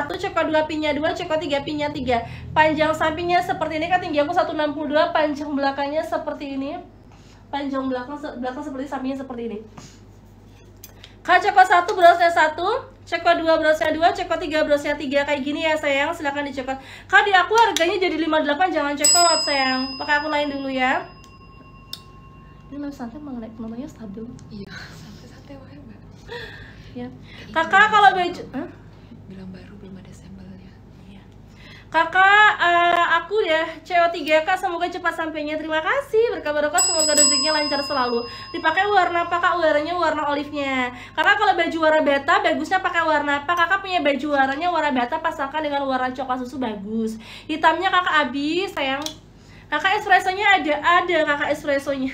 1, ceko 2, pinnya 2, ceko 3, pinnya 3 Panjang sampingnya seperti ini kan tinggi aku 162, panjang belakangnya seperti ini Panjang belakang, belakang seperti sampingnya seperti ini Kak ceko 1 brosnya 1, ceko 2 brosnya 2, ceko 3 brosnya 3 Kayak gini ya sayang, silahkan dicekot Kak di aku harganya jadi 58, jangan cekot sayang Pakai aku lain dulu ya Ini lebih santai mengenai penontonnya stabil Iya, santai-santai wae mbak ya kakak kalau baju bilang baru 25 Desember ya. Iya. Kakak, uh, aku ya CO3 Kak, semoga cepat sampainya. Terima kasih, berkah barokah, semoga rezekinya lancar selalu. Dipakai warna apa Kak? Warnanya warna olive-nya. Karena kalau baju warna beta bagusnya pakai warna apa? Kakak punya baju warnanya warna beta pasangkan dengan warna coklat susu bagus. Hitamnya Kakak habis, sayang. Kakak espresso nya ada, ada kakak espressonya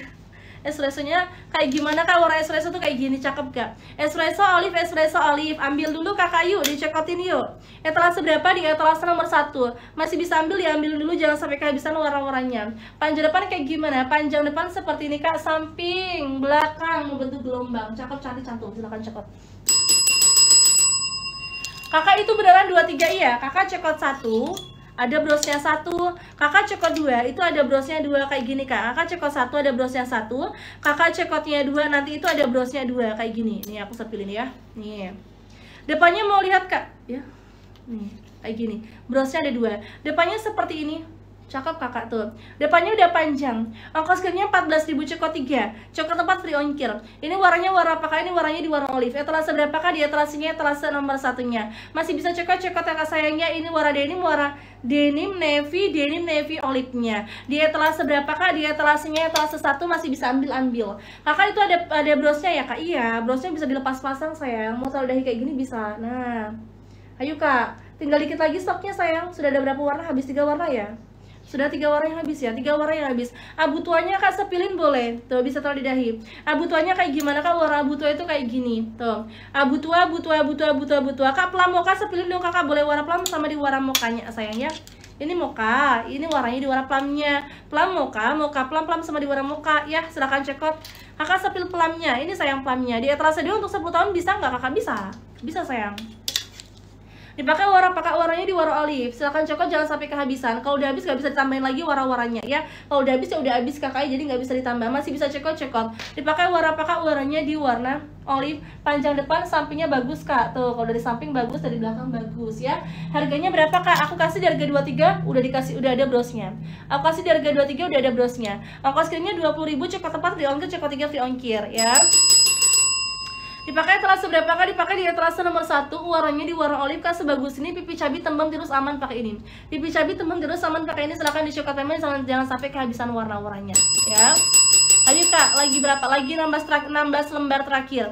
espressonya kayak gimana kak warna espresso tuh kayak gini cakep gak espresso olive espresso olive ambil dulu kakak yuk dicekotin yuk etalase berapa di etalase nomor satu masih bisa ambil ya. Ambil dulu jangan sampai kehabisan warna-warnanya panjang depan kayak gimana panjang depan seperti ini kak samping belakang membentuk gelombang cakep cantik cantik silahkan cekot kakak itu beneran 23 iya kakak cekot satu ada brosnya satu kakak cekot dua itu ada brosnya dua kayak gini kak kakak cekot satu ada brosnya satu kakak cekotnya dua nanti itu ada brosnya dua kayak gini nih aku sepilin ya nih depannya mau lihat kak ya nih kayak gini brosnya ada dua depannya seperti ini cakep kakak tuh depannya udah panjang ongkos kirimnya 14.000 cekot 3 Cekot 4 free ongkir ini warnanya warna apakah ini warnanya di warna olive etalase berapakah di etalasenya etalase nomor satunya masih bisa cekot, cekot kakak sayangnya ini warna dia ini warna denim navy, denim navy olive-nya. Di etalase berapa Kak? Di etalasenya etalase sesatu masih bisa ambil-ambil. Kakak itu ada ada brosnya ya Kak? Iya, brosnya bisa dilepas pasang sayang. Mau taruh dahi kayak gini bisa. Nah. Ayo Kak, tinggal dikit lagi stoknya sayang. Sudah ada berapa warna? Habis tiga warna ya? Sudah tiga warna yang habis ya, tiga warna yang habis. Abu tuanya kak sepilin boleh, tuh bisa taruh di dahi. Abu tuanya kayak gimana kak? Warna abu tua itu kayak gini, tuh. Abu tua, abu tua, abu tua, abu tua, abu tua. Kak plamoka sepilin dong kakak, boleh warna plam sama di warna mukanya. sayang ya. Ini moka, ini warnanya di warna plamnya. Plam moka, moka plam plam sama di warna moka ya. Silahkan check out. Kakak sepil plamnya, ini sayang plamnya. Di etalase dia untuk 10 tahun bisa nggak kakak? Bisa, bisa sayang dipakai warna pakai warnanya di warna olive silahkan coklat jangan sampai kehabisan kalau udah habis nggak bisa ditambahin lagi warna-warnanya ya kalau udah habis ya udah habis kakak jadi nggak bisa ditambah masih bisa coklat-coklat dipakai warna pakai warnanya di warna olive panjang depan sampingnya bagus kak tuh kalau dari samping bagus dari belakang bagus ya harganya berapa kak aku kasih di harga 23 udah dikasih udah ada brosnya aku kasih di harga 23 udah ada brosnya aku ongkos kirimnya 20.000 coklat tepat free ongkir coklat 3 free ongkir ya Dipakai terasa berapa kali dipakai dia terasa nomor satu warnanya di warna olive kan sebagus ini pipi cabi tembem terus aman pakai ini. Pipi cabi tembem terus aman pakai ini silahkan di temen jangan, jangan sampai kehabisan warna-warnanya ya. Lanjut kak, lagi berapa? Lagi 16, 16 lembar terakhir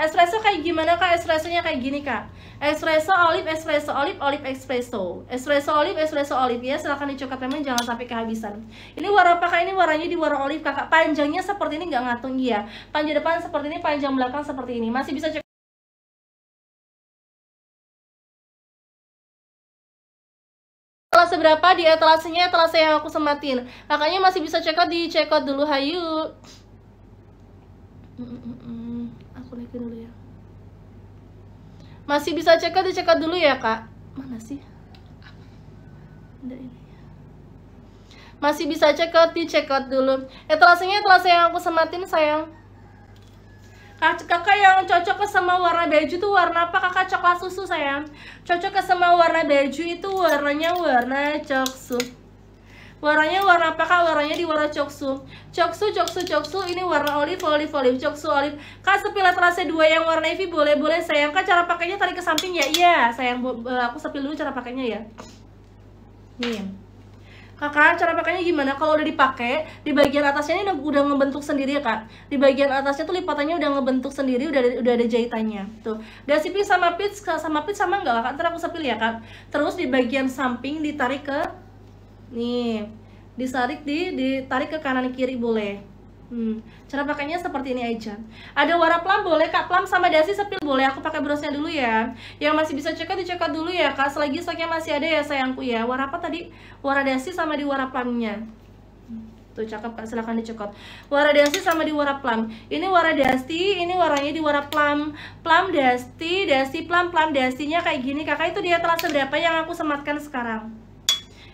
Espresso kayak gimana kak? Espressonya kayak gini kak. Espresso olive, espresso olive, olive espresso. Espresso olive, espresso olive ya. Silahkan dicoba teman jangan sampai kehabisan. Ini warna apa kak? Ini warnanya di warna olive kakak. Panjangnya seperti ini nggak ngatung ya. Panjang depan seperti ini, panjang belakang seperti ini. Masih bisa cek. etalase berapa di etalasenya etalase yang aku sematin Makanya masih bisa cekot di check out dulu hayu Masih bisa di cek dulu ya, Kak. Mana sih? Ada ini. Masih bisa di out dulu. Etalasenya eh, etalase yang aku sematin, sayang. kak Kakak yang cocok ke sama warna baju tuh warna apa? Kakak coklat susu sayang. Cocok ke sama warna baju itu warnanya warna coksu Warnanya warna apa kak? Warnanya di warna coksu. Coksu, coksu, coksu. Ini warna olive, olive, olive, coksu, olive. Kak sepi latte dua yang warna navy boleh, boleh sayang. Kak cara pakainya tarik ke samping ya? Iya, sayang. Aku Sepil dulu cara pakainya ya. Nih. Kakak, cara pakainya gimana? Kalau udah dipakai, di bagian atasnya ini udah ngebentuk sendiri ya, Kak. Di bagian atasnya tuh lipatannya udah ngebentuk sendiri, udah ada, udah ada jahitannya. Tuh. Gasipi sama pits sama pits sama enggak, Kak? Ntar aku sepil ya, Kak. Terus di bagian samping ditarik ke nih disarik di ditarik ke kanan kiri boleh hmm. cara pakainya seperti ini aja ada warna plum boleh kak plum sama dasi sepil boleh aku pakai brosnya dulu ya yang masih bisa cekat dicekat dulu ya kak selagi soknya masih ada ya sayangku ya warna apa tadi warna dasi sama di warna plumnya tuh cakep kak silahkan dicekot warna dasi sama di warna plum ini warna dasi, ini warnanya di warna plum plum dasi, dasi plum plum dasinya kayak gini kakak itu dia telah seberapa yang aku sematkan sekarang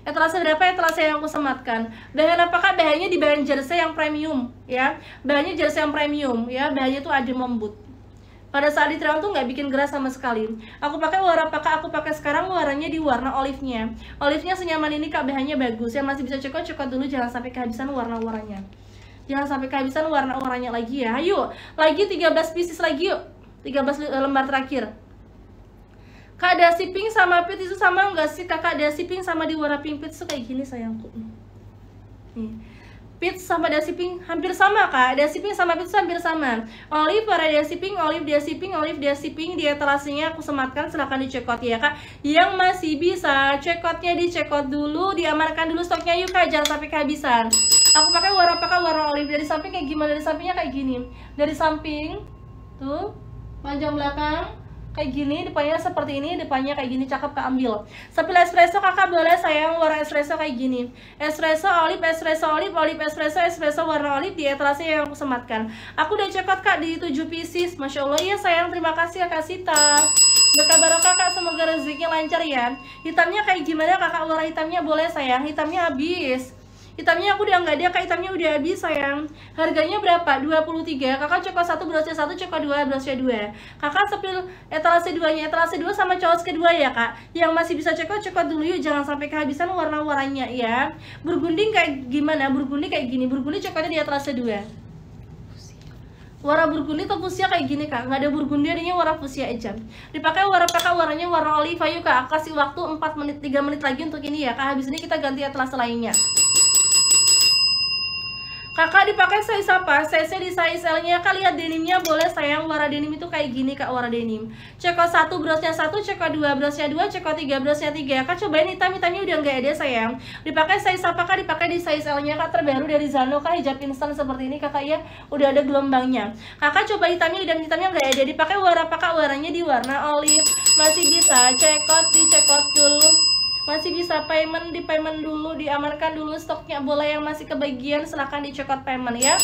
etalase berapa etalase yang aku sematkan dengan apakah bahannya di bahan jersey yang premium ya bahannya jersey yang premium ya bahannya itu adem lembut pada saat di tuh nggak bikin gerah sama sekali aku pakai warna apakah aku pakai sekarang warnanya di warna olive nya olive nya senyaman ini kak bahannya bagus ya masih bisa cekot cekot dulu jangan sampai kehabisan warna-warnanya jangan sampai kehabisan warna-warnanya lagi ya ayo lagi 13 pieces lagi yuk 13 eh, lembar terakhir Kak ada Pink sama Pit itu sama nggak sih? Kakak ada Pink sama di warna Pink Pit itu kayak gini sayangku. Nih. Pit sama ada Pink hampir sama kak Ada Pink sama Pit hampir sama Olive para ada Pink, Olive Dasi Pink, Olive Dasi Pink Di etalasinya aku sematkan silahkan dicekot ya kak Yang masih bisa cekotnya dicekot dulu Diamankan dulu stoknya yuk kak jangan sampai kehabisan Aku pakai warna pakai warna olive dari samping kayak gimana dari sampingnya kayak gini Dari samping tuh panjang belakang kayak gini depannya seperti ini depannya kayak gini cakep kak ambil sepil espresso kakak boleh sayang warna espresso kayak gini espresso olive espresso olive olive espresso espresso warna olive di etalase yang aku sematkan aku udah cekot kak di 7 pieces masya allah ya sayang terima kasih kakak ya, kak Sita Berkah barokah kak, semoga rezekinya lancar ya Hitamnya kayak gimana kakak warna hitamnya boleh sayang Hitamnya habis hitamnya aku udah nggak ada kak hitamnya udah habis sayang harganya berapa 23 kakak coklat satu brosnya satu coklat dua brosnya dua kakak sepil etalase nya, etalase dua sama coklat kedua ya kak yang masih bisa coklat coklat dulu yuk jangan sampai kehabisan warna-warnanya ya burgundi kayak gimana burgundi kayak gini burgundi coklatnya di etalase dua warna burgundi atau fusia kayak gini kak nggak ada burgundi adanya warna fusia aja dipakai warna kakak warnanya warna olive ayo kak kasih waktu 4 menit 3 menit lagi untuk ini ya kak habis ini kita ganti atlas lainnya Kakak dipakai size apa? Size-nya di size L-nya. Kak lihat denimnya boleh sayang. Warna denim itu kayak gini Kak warna denim. Ceko 1 brosnya 1, ceko 2 brosnya 2, ceko 3 brosnya 3. Ya, Kak cobain hitam-hitamnya udah nggak ada sayang. Dipakai size apa Kak? Dipakai di size L-nya Kak terbaru dari Zano Kak hijab instan seperti ini Kakak ya. Udah ada gelombangnya. Kakak coba hitamnya dan hitamnya nggak ada. Dipakai warna apa Kak? Warnanya di warna olive. Masih bisa cekot cekot dulu masih bisa payment di payment dulu diamankan dulu stoknya bola yang masih kebagian silahkan dicokot payment ya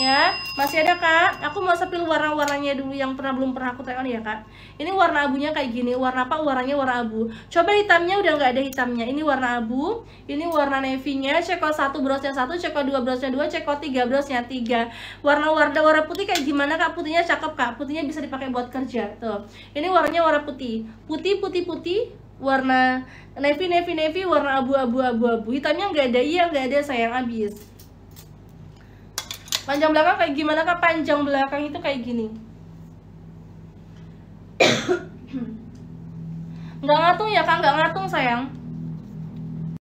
ya masih ada kak aku mau sepil warna-warnanya dulu yang pernah belum pernah aku try on ya kak ini warna abunya kayak gini warna apa warnanya warna abu coba hitamnya udah nggak ada hitamnya ini warna abu ini warna navy nya cekot satu brosnya satu cekot dua brosnya dua cekot tiga brosnya tiga warna warna warna putih kayak gimana kak putihnya cakep kak putihnya bisa dipakai buat kerja tuh ini warnanya warna putih putih putih putih warna navy navy navy warna abu-abu abu-abu hitamnya nggak ada iya nggak ada sayang abis panjang belakang kayak gimana kak panjang belakang itu kayak gini nggak ngatung ya kak nggak ngatung sayang